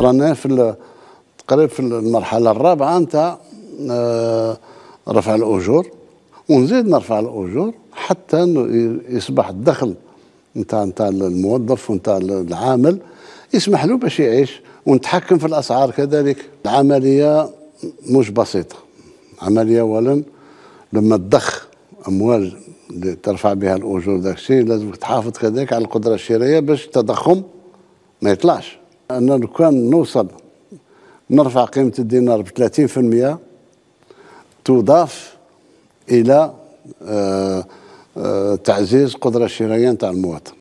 رانا في تقريبا في المرحله الرابعه نتاع آه، رفع الاجور ونزيد نرفع الاجور حتى يصبح الدخل نتاع نتاع الموظف ونتاع العامل يسمح له باش يعيش ونتحكم في الاسعار كذلك العمليه مش بسيطه عمليه اولا لما تضخ اموال اللي ترفع بها الاجور داك الشيء لازمك تحافظ كذلك على القدره الشرائيه باش التضخم ما يطلعش أن لو كان نوصل نرفع قيمه الدينار ب 30% تضاف الى آه، آه، تعزيز قدره الشرائيه نتاع المواطن